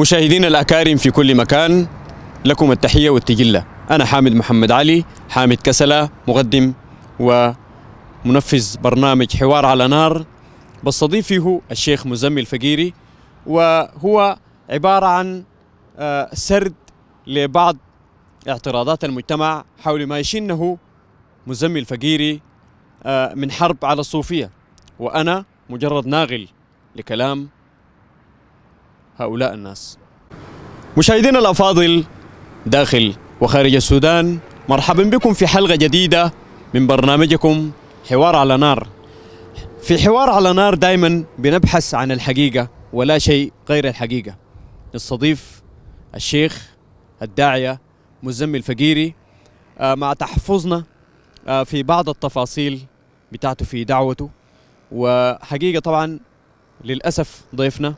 مشاهدينا الأكارم في كل مكان لكم التحية والتجلة أنا حامد محمد علي حامد كسلة مقدم ومنفذ برنامج حوار على نار بستضيف فيه الشيخ مزمل الفقيري وهو عبارة عن آه، سرد لبعض اعتراضات المجتمع حول ما يشنه مزمل الفقيري آه، من حرب على الصوفية وأنا مجرد ناغل لكلام هؤلاء الناس مشاهدينا الأفاضل داخل وخارج السودان مرحبا بكم في حلقة جديدة من برنامجكم حوار على نار في حوار على نار دائما بنبحث عن الحقيقة ولا شيء غير الحقيقة نستضيف الشيخ الداعية مزمل الفقيري آه، مع تحفظنا آه، في بعض التفاصيل بتاعته في دعوته وحقيقة طبعا للأسف ضيفنا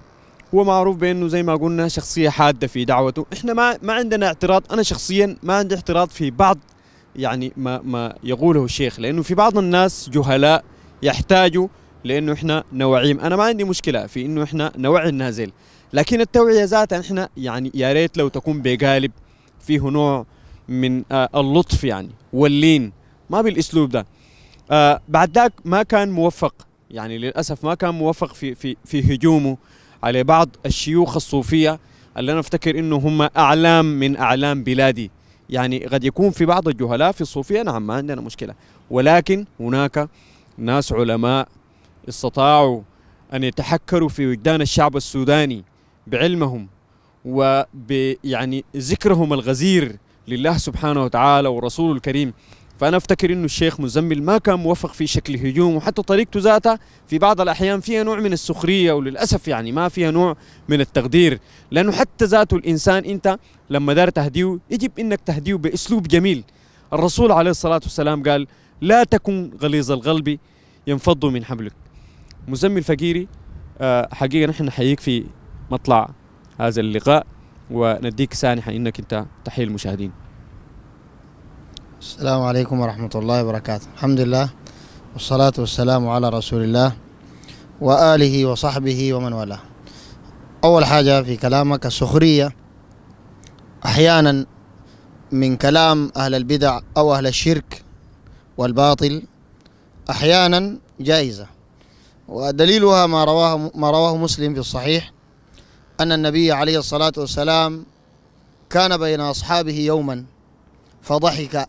هو معروف بانه زي ما قلنا شخصيه حاده في دعوته احنا ما ما عندنا اعتراض انا شخصيا ما عندي اعتراض في بعض يعني ما ما يقوله الشيخ لانه في بعض الناس جهلاء يحتاجوا لانه احنا نوعيهم انا ما عندي مشكله في انه احنا نوعي النازل لكن التوعيه ذاتها احنا يعني يا ريت لو تكون بقالب فيه نوع من آه، اللطف يعني واللين ما بالاسلوب ده آه، بعد ذاك ما كان موفق يعني للاسف ما كان موفق في في في هجومه على بعض الشيوخ الصوفية اللي أنا أفتكر إنه هم أعلام من أعلام بلادي يعني قد يكون في بعض الجهلاء في الصوفية نعم ما عندنا مشكلة ولكن هناك ناس علماء استطاعوا أن يتحكروا في وجدان الشعب السوداني بعلمهم وب يعني ذكرهم الغزير لله سبحانه وتعالى ورسوله الكريم فانا افتكر انه الشيخ مزمل ما كان موفق في شكل هجوم وحتى طريقته ذاتها في بعض الاحيان فيها نوع من السخريه وللاسف يعني ما فيها نوع من التقدير لانه حتى ذاته الانسان انت لما دار تهديه يجب انك تهديه باسلوب جميل الرسول عليه الصلاه والسلام قال لا تكن غليظ القلب ينفض من حبلك مزمل فقيري آه، حقيقه نحن نحييك في مطلع هذا اللقاء ونديك سانحه انك انت تحيي المشاهدين السلام عليكم ورحمة الله وبركاته الحمد لله والصلاة والسلام على رسول الله وآله وصحبه ومن والاه أول حاجة في كلامك السخرية أحيانا من كلام أهل البدع أو أهل الشرك والباطل أحيانا جائزة ودليلها ما رواه ما رواه مسلم في الصحيح أن النبي عليه الصلاة والسلام كان بين أصحابه يوما فضحك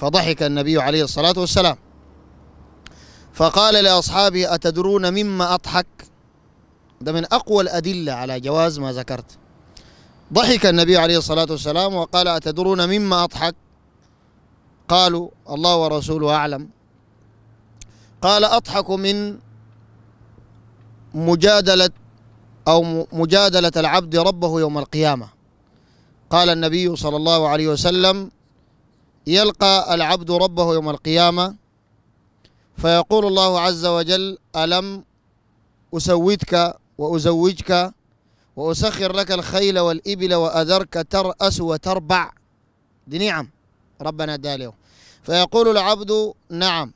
فضحك النبي عليه الصلاة والسلام فقال لأصحابه أتدرون مما أضحك ده من أقوى الأدلة على جواز ما ذكرت ضحك النبي عليه الصلاة والسلام وقال أتدرون مما أضحك قالوا الله ورسوله أعلم قال أضحك من مجادلة أو مجادلة العبد ربه يوم القيامة قال النبي صلى الله عليه وسلم يلقى العبد ربه يوم القيامة فيقول الله عز وجل ألم أسودك وأزوجك وأسخر لك الخيل والإبل وأذرك ترأس وتربع دي نعم ربنا داله فيقول العبد نعم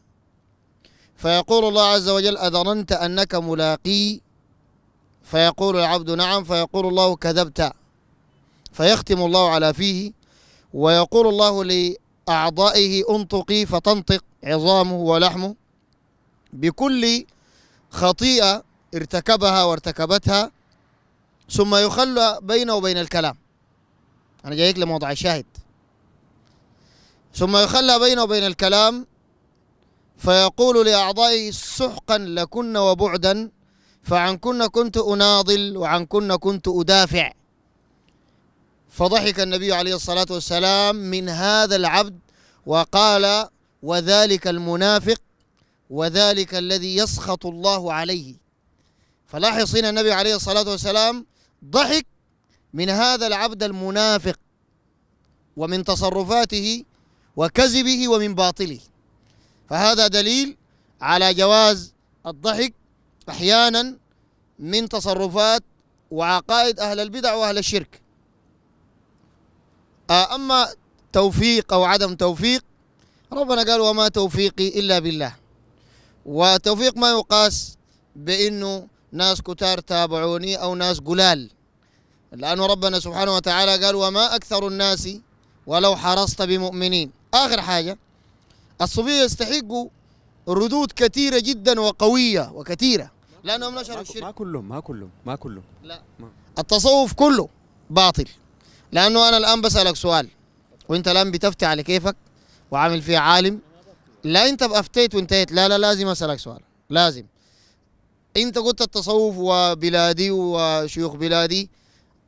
فيقول الله عز وجل أظننت أنك ملاقي فيقول العبد نعم فيقول الله كذبت فيختم الله على فيه ويقول الله أعضائه أنطقي فتنطق عظامه ولحمه بكل خطيئة ارتكبها وارتكبتها ثم يخلى بينه وبين الكلام أنا جايك لموضع الشاهد ثم يخلى بينه وبين الكلام فيقول لأعضائه سحقا لكن وبعدا فعنكن كنت أناضل وعنكن كنت أدافع فضحك النبي عليه الصلاة والسلام من هذا العبد وقال وذلك المنافق وذلك الذي يسخط الله عليه فلاحظ هنا النبي عليه الصلاة والسلام ضحك من هذا العبد المنافق ومن تصرفاته وكذبه ومن باطله فهذا دليل على جواز الضحك أحيانا من تصرفات وعقائد أهل البدع وأهل الشرك آه، أما توفيق أو عدم توفيق ربنا قال وما توفيقي إلا بالله وتوفيق ما يقاس بأنه ناس كتار تابعوني أو ناس قلال لأن ربنا سبحانه وتعالى قال وما أكثر الناس ولو حرصت بمؤمنين آخر حاجة الصوفية يستحقوا ردود كثيرة جدا وقوية وكثيرة لأنهم نشروا الشرك ما كلهم ما كلهم ما كلهم لا التصوف كله باطل لانه انا الان بسالك سؤال وانت الان بتفتي على كيفك وعامل فيه عالم لا انت افتيت وانتهيت لا لا لازم اسالك سؤال لازم انت قلت التصوف وبلادي وشيوخ بلادي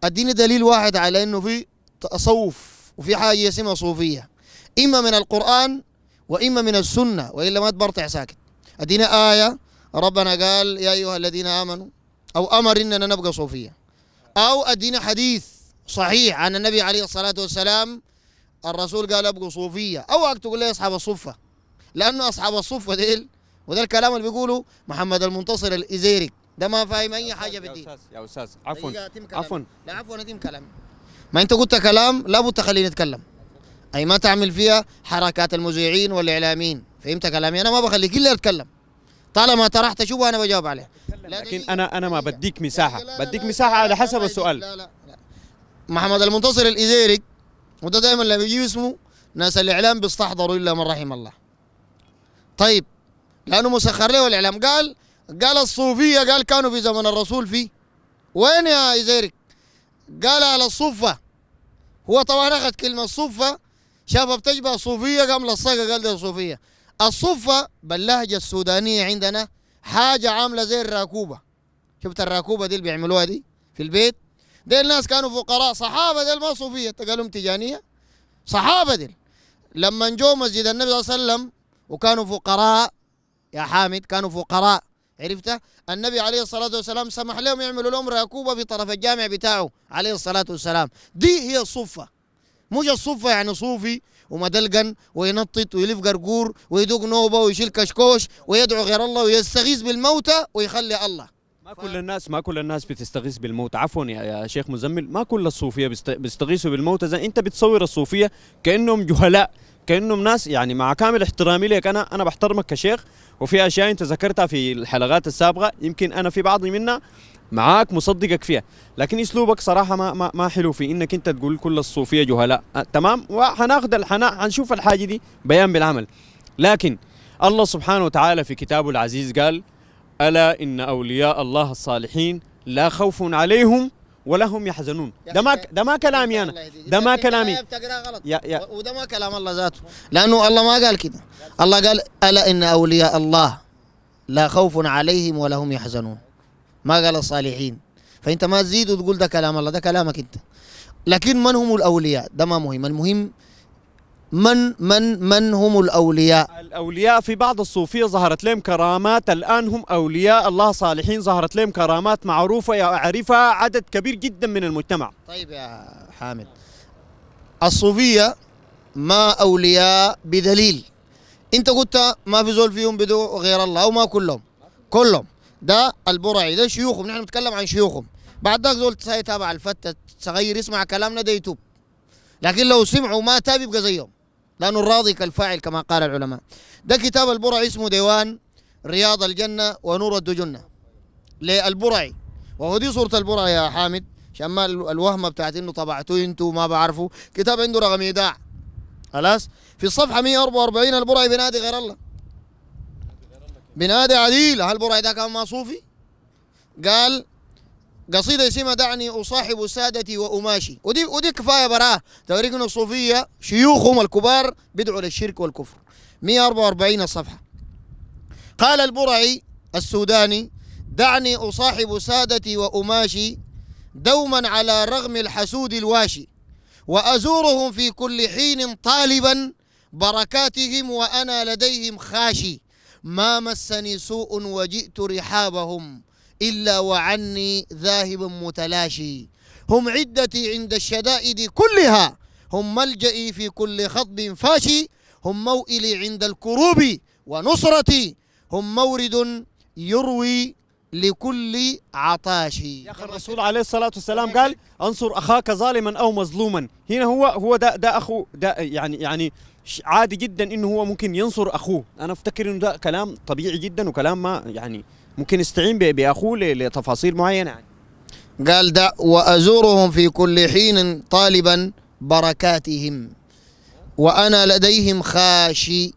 اديني دليل واحد على انه في تصوف وفي حاجه اسمها صوفيه اما من القران واما من السنه والا ما تبرطع ساكت ادينا ايه ربنا قال يا ايها الذين امنوا او امر اننا نبقى صوفيه او ادينا حديث صحيح عن النبي عليه الصلاة والسلام الرسول قال ابقوا صوفية أو تقول لي أصحاب الصفة لأنه أصحاب الصفة ديل وده الكلام اللي بيقوله محمد المنتصر الإزيري ده ما فاهم أي حاجة في الدين يا أستاذ عفوا عفوا لا عفوا أنا كلام ما أنت قلت كلام لابد تخليني أتكلم أي ما تعمل فيها حركات المذيعين والإعلاميين فهمت كلامي أنا ما بخليك إلا أتكلم طالما طرحت شو أنا بجاوب عليه لكن أنا أنا ما بديك مساحة بديك مساحة على حسب السؤال لا لا محمد المنتصر الإزيرك وده دايما لما يجي اسمه ناس الإعلام بيستحضروا إلا من رحم الله طيب لأنه مسخر له الإعلام قال قال الصوفية قال كانوا في زمن الرسول فيه وين يا إزيرك قال على الصفة هو طبعا أخذ كلمة الصفة شافها بتشبه الصوفية قام لصقها قال دي الصوفية الصفة باللهجة السودانية عندنا حاجة عاملة زي الراكوبة شفت الراكوبة دي اللي بيعملوها دي في البيت دي الناس كانوا فقراء صحابه ديل ما صوفيه قالوا تجانيه صحابه ديل لما جو مسجد النبي صلى الله عليه وسلم وكانوا فقراء يا حامد كانوا فقراء عرفت النبي عليه الصلاة والسلام سمح لهم يعملوا لهم ركوبه في طرف الجامع بتاعه عليه الصلاة والسلام دي هي الصفة مش الصفة يعني صوفي ومدلقن وينطط ويلف قرقور ويدوق نوبة ويشيل كشكوش ويدعو غير الله ويستغيث بالموتى ويخلي الله ما كل الناس ما كل الناس بتستغيث بالموت عفوا يا شيخ مزمل ما كل الصوفيه بيستغيثوا بالموت اذا انت بتصور الصوفيه كانهم جهلاء كانهم ناس يعني مع كامل احترامي لك انا انا بحترمك كشيخ وفي اشياء انت ذكرتها في الحلقات السابقه يمكن انا في بعض منها معاك مصدقك فيها لكن اسلوبك صراحه ما ما, ما حلو في انك انت تقول كل الصوفيه جهلاء أه تمام وحناخذ الحناء حنشوف الحاجه دي بيان بالعمل لكن الله سبحانه وتعالى في كتابه العزيز قال ألا إن أولياء الله الصالحين لا خوف عليهم ولا هم يحزنون ده ما ده ما كلامي انا ده ما كلامي يا يا يا وده ما كلام الله ذاته لانه الله ما قال كده الله قال الا ان اولياء الله لا خوف عليهم ولا هم يحزنون ما قال الصالحين فانت ما تزيد وتقول ده كلام الله ده كلامك انت لكن من هم الاولياء ده ما مهم المهم من من من هم الأولياء الأولياء في بعض الصوفية ظهرت لهم كرامات الآن هم أولياء الله صالحين ظهرت لهم كرامات معروفة يعرفها عدد كبير جدا من المجتمع طيب يا حامد الصوفية ما أولياء بدليل أنت قلت ما في زول فيهم بدو غير الله وما كلهم كلهم ده البرعي ده شيوخهم نحن نتكلم عن شيوخهم بعد ذاك زول تابع الفتة صغير يسمع كلامنا ده يتوب لكن لو سمعوا ما تاب يبقى زيهم لأنه الراضي كالفاعل كما قال العلماء ده كتاب البرعي اسمه ديوان رياض الجنة ونور الدجنة للبرعي وهو دي صورة البرعي يا حامد عشان ما الوهمة بتاعت انه طبعتوه انتوا ما بعرفه كتاب عنده رقم ايداع خلاص في الصفحة 144 البرعي بنادي غير الله بنادي عديل هل البرعي ده كان ما صوفي قال قصيدة اسمها دعني أصاحب سادتي وأماشي ودي ودي كفاية براه توريكنا الصوفية شيوخهم الكبار بدعوا للشرك والكفر 144 صفحة قال البرعي السوداني دعني أصاحب سادتي وأماشي دوما على رغم الحسود الواشي وأزورهم في كل حين طالبا بركاتهم وأنا لديهم خاشي ما مسني سوء وجئت رحابهم إلا وعني ذاهب متلاشي هم عدتي عند الشدائد كلها هم ملجئي في كل خطب فاشي هم موئلي عند الكروب ونصرتي هم مورد يروي لكل عطاشي يا اخي الرسول عليه الصلاه والسلام قال انصر اخاك ظالما او مظلوما هنا هو هو ده ده اخو ده يعني يعني عادي جدا انه هو ممكن ينصر اخوه انا افتكر انه ده كلام طبيعي جدا وكلام ما يعني ممكن يستعين باخوه لتفاصيل معينه يعني قال ده وازورهم في كل حين طالبا بركاتهم وانا لديهم خاشي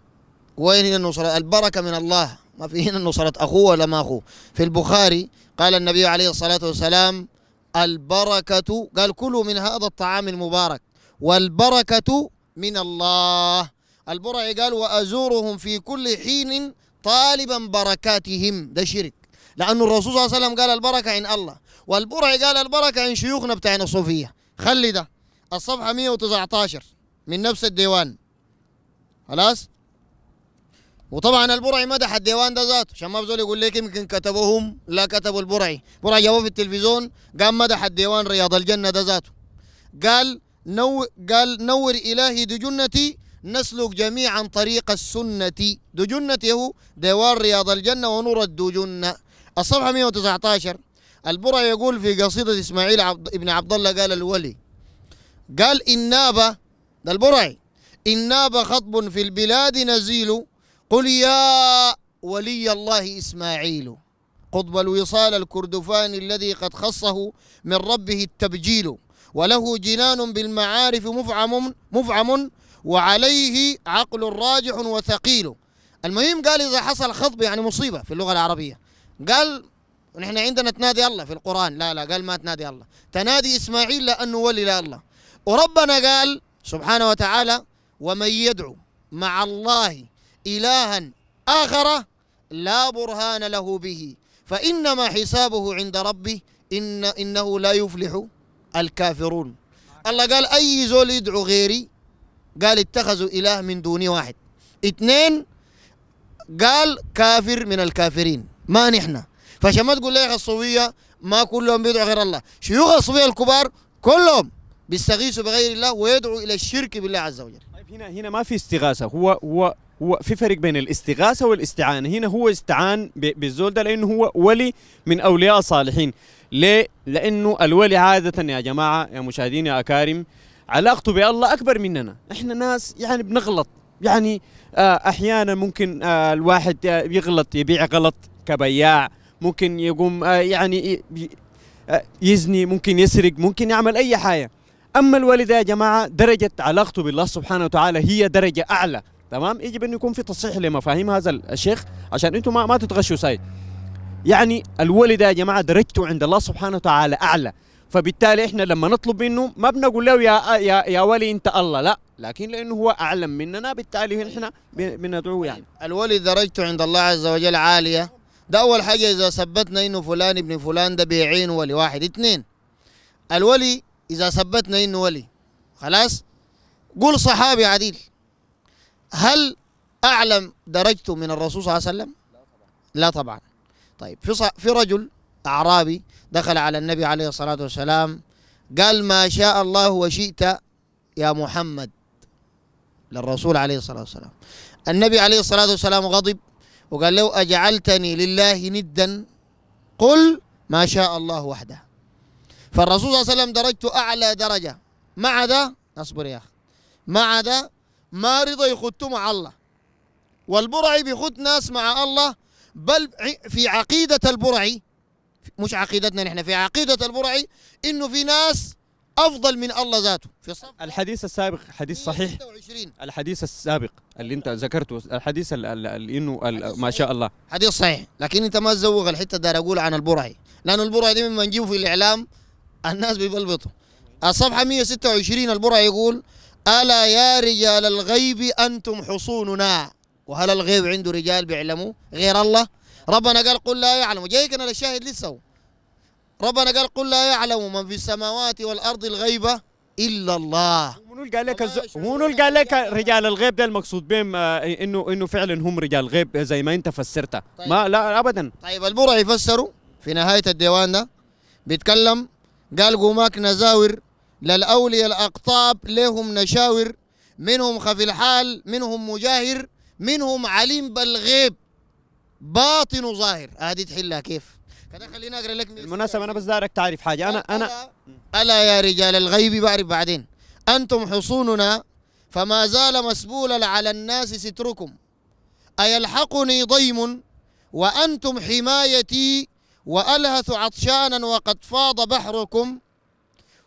وين هي النصرة البركة من الله ما في هنا نصرة أخوه ولا ما أخوه في البخاري قال النبي عليه الصلاة والسلام البركة قال كلوا من هذا الطعام المبارك والبركة من الله البرع قال وأزورهم في كل حين طالبا بركاتهم ده شرك لأنه الرسول صلى الله عليه وسلم قال البركة عند الله والبرع قال البركة عند شيوخنا بتاعنا الصوفية خلي ده الصفحة 119 من نفس الديوان خلاص وطبعا البرعي مدح الديوان ده ذاته عشان ما بزول يقول لك يمكن كتبوهم لا كتبوا البرعي برعي جابوه في التلفزيون قام مدح الديوان رياض الجنة ده ذاته قال نو قال نور إلهي جنتي نسلك جميعا طريق السنة دجنته دوار رياض الجنة ونور الدجنة الصفحة 119 البرع يقول في قصيدة إسماعيل عبد ابن عبد الله قال الولي قال إن ناب ده البرعي إن ناب خطب في البلاد نزيل قل يا ولي الله إسماعيل قطب الوصال الكردفاني الذي قد خصه من ربه التبجيل وله جنان بالمعارف مفعم مفعم وعليه عقل راجح وثقيل المهم قال إذا حصل خطب يعني مصيبة في اللغة العربية قال نحن عندنا تنادي الله في القرآن لا لا قال ما تنادي الله تنادي إسماعيل لأنه ولي الله وربنا قال سبحانه وتعالى ومن يدعو مع الله إلها آخر لا برهان له به فإنما حسابه عند ربه إن إنه لا يفلح الكافرون الله قال أي زول يدعو غيري قال اتخذوا إله من دوني واحد اثنين قال كافر من الكافرين ما نحن فعشان ما تقول لي الصوفية ما كلهم بيدعوا غير الله شيوخ الصوفية الكبار كلهم بيستغيثوا بغير الله ويدعوا إلى الشرك بالله عز وجل طيب هنا هنا ما في استغاثة هو هو هو في فرق بين الاستغاثه والاستعانه هنا هو استعان بالزول ده لانه هو ولي من اولياء الصالحين ليه لانه الولي عاده يا جماعه يا مشاهدين يا اكارم علاقته بالله اكبر مننا احنا ناس يعني بنغلط يعني آه، احيانا ممكن آه، الواحد آه، يغلط يبيع غلط كبياع ممكن يقوم يعني يزني ممكن يسرق ممكن يعمل اي حاجه اما الوالد يا جماعه درجه علاقته بالله سبحانه وتعالى هي درجه اعلى تمام يجب انه يكون في تصحيح لمفاهيم هذا الشيخ عشان انتم ما, ما تتغشوا ساي يعني الوالد يا جماعه درجته عند الله سبحانه وتعالى اعلى فبالتالي احنا لما نطلب منه ما بنقول له يا يا يا ولي انت الله لا لكن لانه هو اعلم مننا بالتالي احنا بندعوه يعني الولي درجته عند الله عز وجل عاليه ده اول حاجه اذا ثبتنا انه فلان ابن فلان ده بيعين ولي واحد اثنين الولي اذا ثبتنا انه ولي خلاص قول صحابي عديل هل اعلم درجته من الرسول صلى الله عليه وسلم لا طبعا طيب في في رجل اعرابي دخل على النبي عليه الصلاة والسلام قال ما شاء الله وشئت يا محمد للرسول عليه الصلاة والسلام النبي عليه الصلاة والسلام غضب وقال لو أجعلتني لله ندا قل ما شاء الله وحده فالرسول صلى الله عليه وسلم درجته أعلى درجة مع ذا أصبر يا أخي مع ذا ما رضى يخدته مع الله والبرعي بيخد ناس مع الله بل في عقيدة البرعي مش عقيدتنا نحن في عقيدة البرعي إنه في ناس أفضل من الله ذاته في الصف الحديث السابق حديث صحيح 26. الحديث السابق اللي أنت ذكرته الحديث اللي إنه ما شاء الله حديث صحيح لكن أنت ما تزوغ الحتة دار أقول عن البرعي لأن البرعي دي مما نجيبه في الإعلام الناس بيبلبطوا الصفحة 126 البرعي يقول ألا يا رجال الغيب أنتم حصوننا وهل الغيب عنده رجال بيعلموا غير الله ربنا قال قل لا يعلم جايكنا للشاهد لسه ربنا قال قل لا يعلم من في السماوات والارض الغيبه الا الله منو قال لك ز... منو قال لك رجال الغيب ده المقصود بهم آه، انه انه فعلا هم رجال غيب زي ما انت فسرتها طيب. ما لا ابدا طيب البرع يفسروا في نهايه الديوان ده بيتكلم قال قوماك نزاور للاولياء الاقطاب لهم نشاور منهم خفي الحال منهم مجاهر منهم عليم بالغيب باطن وظاهر هذه تحلها كيف خلينا خليني اقرا لك بالمناسبه انا بس دارك تعرف حاجه انا انا الا يا رجال الغيب بعرف بعدين انتم حصوننا فما زال مسبولا على الناس ستركم ايلحقني ضيم وانتم حمايتي والهث عطشانا وقد فاض بحركم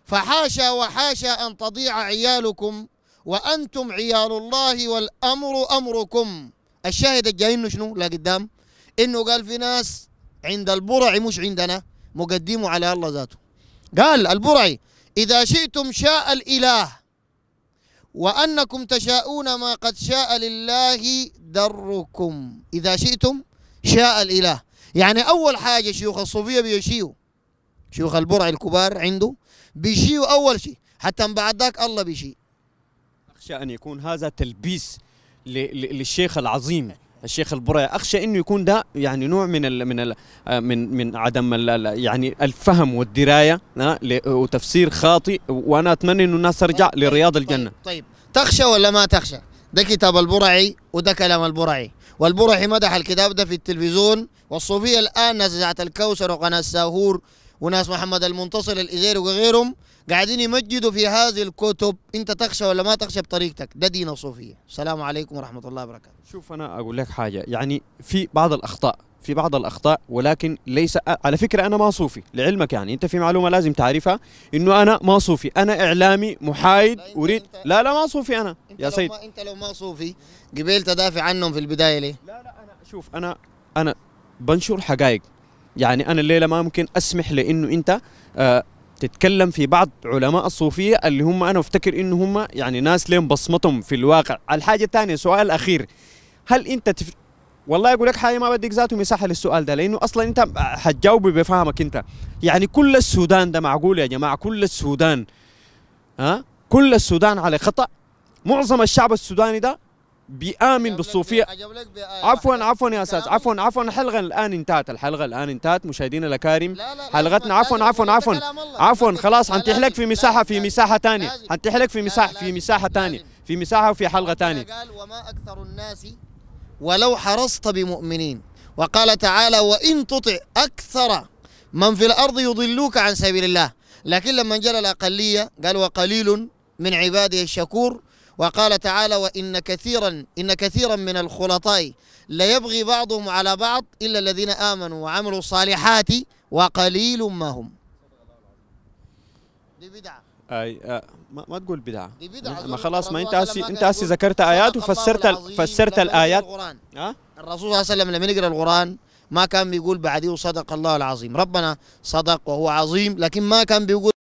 فحاشا وحاشا ان تضيع عيالكم وانتم عيال الله والامر امركم الشاهد الجاي شنو لا قدام انه قال في ناس عند البرعي مش عندنا مقدمه على الله ذاته قال البرعي إذا شئتم شاء الإله وأنكم تشاءون ما قد شاء لله دركم إذا شئتم شاء الإله يعني أول حاجة شيوخ الصوفية بيشيو شيوخ البرع الكبار عنده بيشيو أول شيء حتى بعد ذاك الله بيشي أخشى أن يكون هذا تلبيس للشيخ العظيم الشيخ البري اخشى انه يكون ده يعني نوع من الـ من الـ آه، من من عدم يعني الفهم والدرايه وتفسير خاطئ وانا اتمنى انه الناس ترجع طيب، طيب، لرياض طيب، الجنه طيب, طيب تخشى ولا ما تخشى ده كتاب البرعي وده كلام البرعي والبرعي مدح الكتاب ده في التلفزيون والصوفيه الان نزعت الكوثر وقناه الساهور وناس محمد المنتصر الازيري وغيرهم قاعدين يمجدوا في هذه الكتب انت تخشى ولا ما تخشى بطريقتك ده دين صوفيه السلام عليكم ورحمه الله وبركاته شوف انا اقول لك حاجه يعني في بعض الاخطاء في بعض الاخطاء ولكن ليس على فكره انا ما صوفي لعلمك يعني انت في معلومه لازم تعرفها انه انا ما صوفي انا اعلامي محايد لا اريد انت لا لا ما صوفي انا يا سيد انت لو ما صوفي قبيل تدافع عنهم في البدايه ليه لا لا انا شوف انا انا بنشر حقائق يعني انا الليله ما ممكن اسمح لانه انت آه تتكلم في بعض علماء الصوفيه اللي هم انا افتكر ان هم يعني ناس لهم بصمتهم في الواقع الحاجه الثانيه سؤال اخير هل انت تف... والله اقول لك حاجه ما بديك ذاته مساحه للسؤال ده لانه اصلا انت حتجاوبي بفهمك انت يعني كل السودان ده معقول يا جماعه كل السودان ها كل السودان على خطا معظم الشعب السوداني ده بيآمن بالصوفية عفوا عفوا يا استاذ عفوا عفوا الحلقة الآن انتهت الحلقة الآن انتهت مشاهدينا الأكارم حلقتنا عفوا عفوا عفوا عفوا خلاص حنتيح في مساحة في مساحة ثانية حنتيح في مساحة في مساحة ثانية في مساحة وفي حلقة ثانية قال وما أكثر الناس ولو حرصت بمؤمنين وقال تعالى وإن تطع أكثر من في الأرض يضلوك عن سبيل الله لكن لما جاء الأقلية قال وقليل من عباده الشكور وقال تعالى وإن كثيرا إن كثيرا من الخلطاء ليبغي بعضهم على بعض إلا الذين آمنوا وعملوا الصالحات وقليل ما هم دي بدعة اي آه ما, ما تقول بدعه دي بدعه ما خلاص ما انت أسي انت أسي ذكرت ايات وفسرت فسرت الايات آه؟ الرسول صلى الله عليه وسلم لما يقرا القران ما كان بيقول بعده صدق الله العظيم ربنا صدق وهو عظيم لكن ما كان بيقول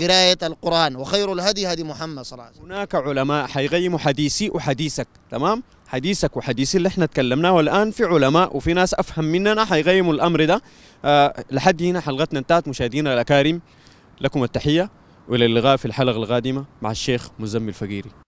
قراية القرآن وخير الهدي هدي محمد صلى الله عليه وسلم هناك علماء حيقيموا حديثي وحديثك تمام حديثك وحديثي اللي احنا تكلمناه والان في علماء وفي ناس افهم مننا حيقيموا الامر ده أه لحد هنا حلقتنا انتهت مشاهدينا الاكارم لكم التحيه والى اللقاء في الحلقه القادمه مع الشيخ مزمل الفقيري